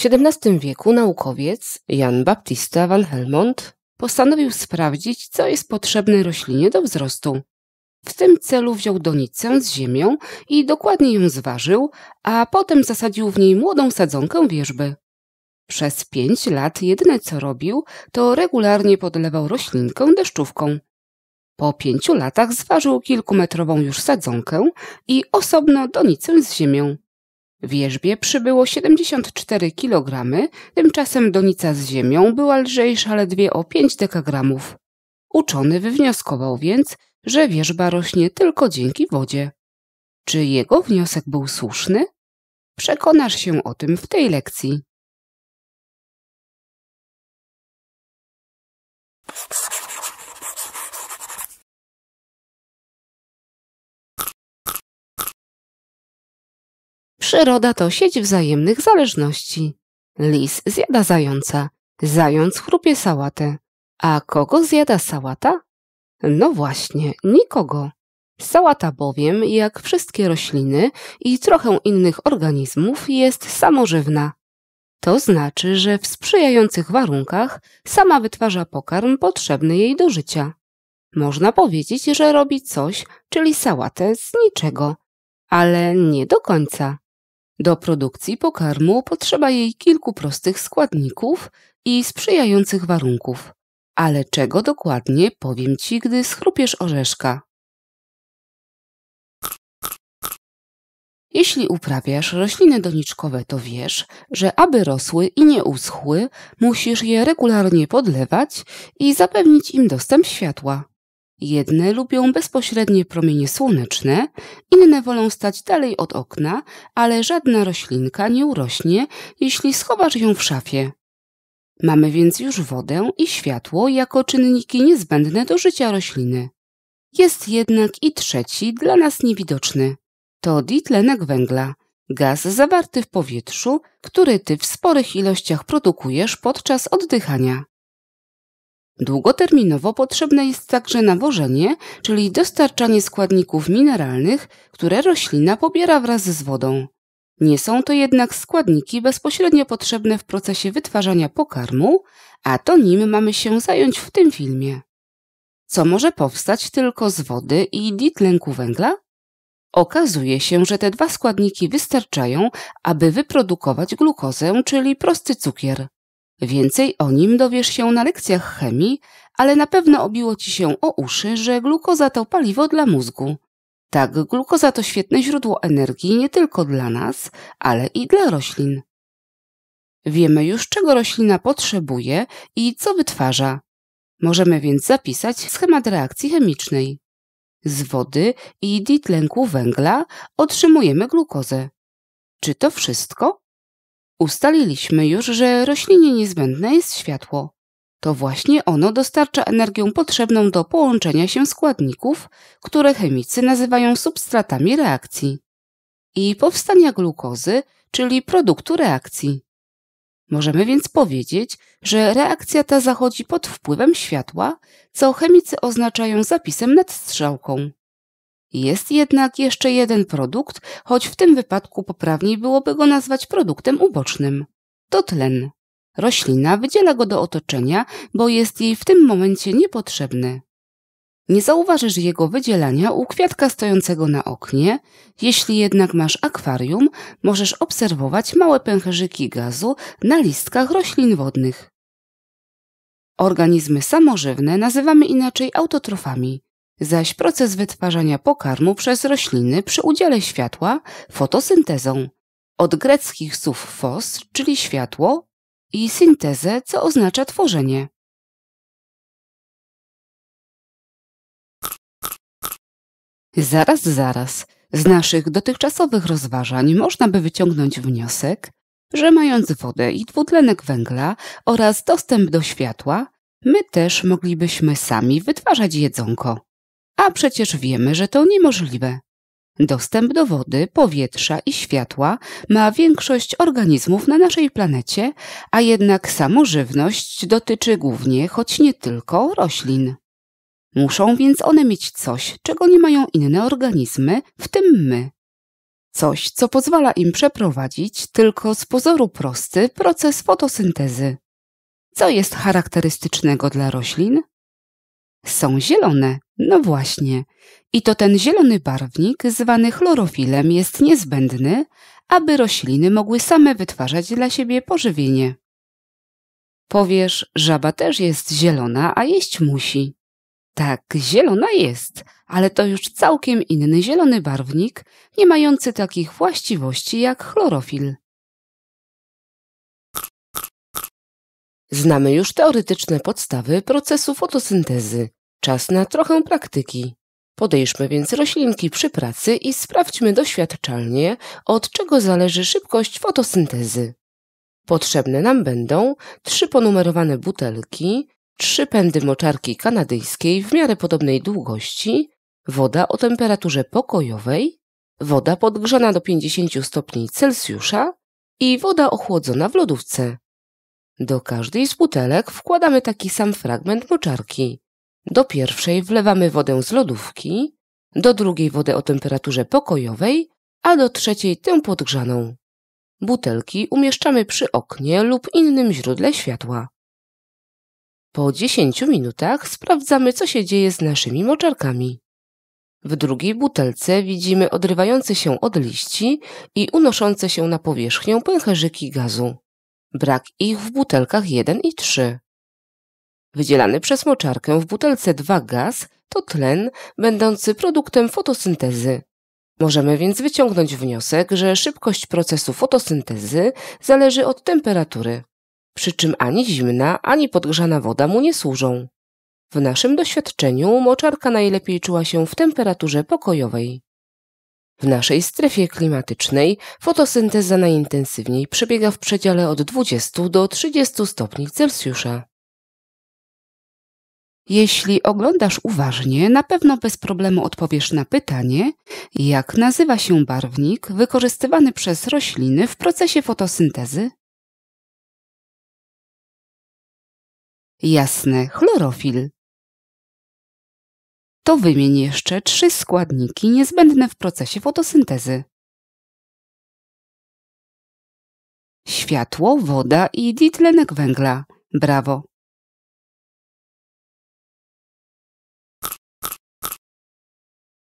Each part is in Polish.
W XVII wieku naukowiec Jan Baptista van Helmont postanowił sprawdzić, co jest potrzebne roślinie do wzrostu. W tym celu wziął donicę z ziemią i dokładnie ją zważył, a potem zasadził w niej młodą sadzonkę wierzby. Przez pięć lat jedyne co robił, to regularnie podlewał roślinkę deszczówką. Po pięciu latach zważył kilkumetrową już sadzonkę i osobno donicę z ziemią. Wierzbie przybyło 74 kg, tymczasem donica z ziemią była lżejsza ledwie o 5 dekagramów. Uczony wywnioskował więc, że wierzba rośnie tylko dzięki wodzie. Czy jego wniosek był słuszny? Przekonasz się o tym w tej lekcji. Przyroda to sieć wzajemnych zależności. Lis zjada zająca, zając chrupie sałatę. A kogo zjada sałata? No właśnie, nikogo. Sałata bowiem, jak wszystkie rośliny i trochę innych organizmów, jest samożywna. To znaczy, że w sprzyjających warunkach sama wytwarza pokarm potrzebny jej do życia. Można powiedzieć, że robi coś, czyli sałatę z niczego, ale nie do końca. Do produkcji pokarmu potrzeba jej kilku prostych składników i sprzyjających warunków. Ale czego dokładnie powiem ci, gdy schrupiesz orzeszka. Jeśli uprawiasz rośliny doniczkowe, to wiesz, że aby rosły i nie uschły, musisz je regularnie podlewać i zapewnić im dostęp światła. Jedne lubią bezpośrednie promienie słoneczne, inne wolą stać dalej od okna, ale żadna roślinka nie urośnie, jeśli schowasz ją w szafie. Mamy więc już wodę i światło jako czynniki niezbędne do życia rośliny. Jest jednak i trzeci, dla nas niewidoczny. To ditlenek węgla, gaz zawarty w powietrzu, który ty w sporych ilościach produkujesz podczas oddychania. Długoterminowo potrzebne jest także nawożenie, czyli dostarczanie składników mineralnych, które roślina pobiera wraz z wodą. Nie są to jednak składniki bezpośrednio potrzebne w procesie wytwarzania pokarmu, a to nim mamy się zająć w tym filmie. Co może powstać tylko z wody i ditlenku węgla? Okazuje się, że te dwa składniki wystarczają, aby wyprodukować glukozę, czyli prosty cukier. Więcej o nim dowiesz się na lekcjach chemii, ale na pewno obiło ci się o uszy, że glukoza to paliwo dla mózgu. Tak, glukoza to świetne źródło energii nie tylko dla nas, ale i dla roślin. Wiemy już, czego roślina potrzebuje i co wytwarza. Możemy więc zapisać schemat reakcji chemicznej. Z wody i ditlenku węgla otrzymujemy glukozę. Czy to wszystko? Ustaliliśmy już, że roślinie niezbędne jest światło. To właśnie ono dostarcza energię potrzebną do połączenia się składników, które chemicy nazywają substratami reakcji i powstania glukozy, czyli produktu reakcji. Możemy więc powiedzieć, że reakcja ta zachodzi pod wpływem światła, co chemicy oznaczają zapisem nad strzałką. Jest jednak jeszcze jeden produkt, choć w tym wypadku poprawniej byłoby go nazwać produktem ubocznym. To tlen. Roślina wydziela go do otoczenia, bo jest jej w tym momencie niepotrzebny. Nie zauważysz jego wydzielania u kwiatka stojącego na oknie. Jeśli jednak masz akwarium, możesz obserwować małe pęcherzyki gazu na listkach roślin wodnych. Organizmy samożywne nazywamy inaczej autotrofami zaś proces wytwarzania pokarmu przez rośliny przy udziale światła fotosyntezą. Od greckich słów fos, czyli światło, i syntezę, co oznacza tworzenie. Zaraz, zaraz. Z naszych dotychczasowych rozważań można by wyciągnąć wniosek, że mając wodę i dwutlenek węgla oraz dostęp do światła, my też moglibyśmy sami wytwarzać jedzonko. A przecież wiemy, że to niemożliwe. Dostęp do wody, powietrza i światła ma większość organizmów na naszej planecie, a jednak samożywność dotyczy głównie, choć nie tylko, roślin. Muszą więc one mieć coś, czego nie mają inne organizmy, w tym my. Coś, co pozwala im przeprowadzić tylko z pozoru prosty proces fotosyntezy. Co jest charakterystycznego dla roślin? Są zielone. No właśnie. I to ten zielony barwnik, zwany chlorofilem, jest niezbędny, aby rośliny mogły same wytwarzać dla siebie pożywienie. Powiesz, żaba też jest zielona, a jeść musi. Tak, zielona jest, ale to już całkiem inny zielony barwnik, nie mający takich właściwości jak chlorofil. Znamy już teoretyczne podstawy procesu fotosyntezy. Czas na trochę praktyki. Podejrzmy więc roślinki przy pracy i sprawdźmy doświadczalnie, od czego zależy szybkość fotosyntezy. Potrzebne nam będą trzy ponumerowane butelki, trzy pędy moczarki kanadyjskiej w miarę podobnej długości, woda o temperaturze pokojowej, woda podgrzana do 50 stopni Celsjusza i woda ochłodzona w lodówce. Do każdej z butelek wkładamy taki sam fragment moczarki. Do pierwszej wlewamy wodę z lodówki, do drugiej wodę o temperaturze pokojowej, a do trzeciej tę podgrzaną. Butelki umieszczamy przy oknie lub innym źródle światła. Po 10 minutach sprawdzamy, co się dzieje z naszymi moczarkami. W drugiej butelce widzimy odrywające się od liści i unoszące się na powierzchnię pęcherzyki gazu. Brak ich w butelkach 1 i 3. Wydzielany przez moczarkę w butelce 2 gaz to tlen będący produktem fotosyntezy. Możemy więc wyciągnąć wniosek, że szybkość procesu fotosyntezy zależy od temperatury, przy czym ani zimna, ani podgrzana woda mu nie służą. W naszym doświadczeniu moczarka najlepiej czuła się w temperaturze pokojowej. W naszej strefie klimatycznej fotosynteza najintensywniej przebiega w przedziale od 20 do 30 stopni Celsjusza. Jeśli oglądasz uważnie, na pewno bez problemu odpowiesz na pytanie, jak nazywa się barwnik wykorzystywany przez rośliny w procesie fotosyntezy? Jasne, chlorofil to wymień jeszcze trzy składniki niezbędne w procesie fotosyntezy. Światło, woda i ditlenek węgla. Brawo!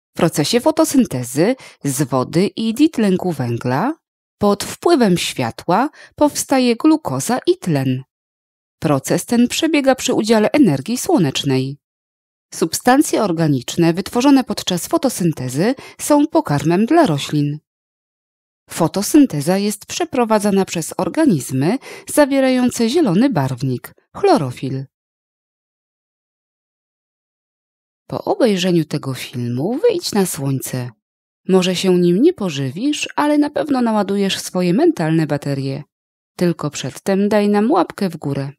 W procesie fotosyntezy z wody i ditlenku węgla pod wpływem światła powstaje glukoza i tlen. Proces ten przebiega przy udziale energii słonecznej. Substancje organiczne wytworzone podczas fotosyntezy są pokarmem dla roślin. Fotosynteza jest przeprowadzana przez organizmy zawierające zielony barwnik chlorofil. Po obejrzeniu tego filmu wyjdź na słońce. Może się nim nie pożywisz, ale na pewno naładujesz swoje mentalne baterie. Tylko przedtem daj nam łapkę w górę.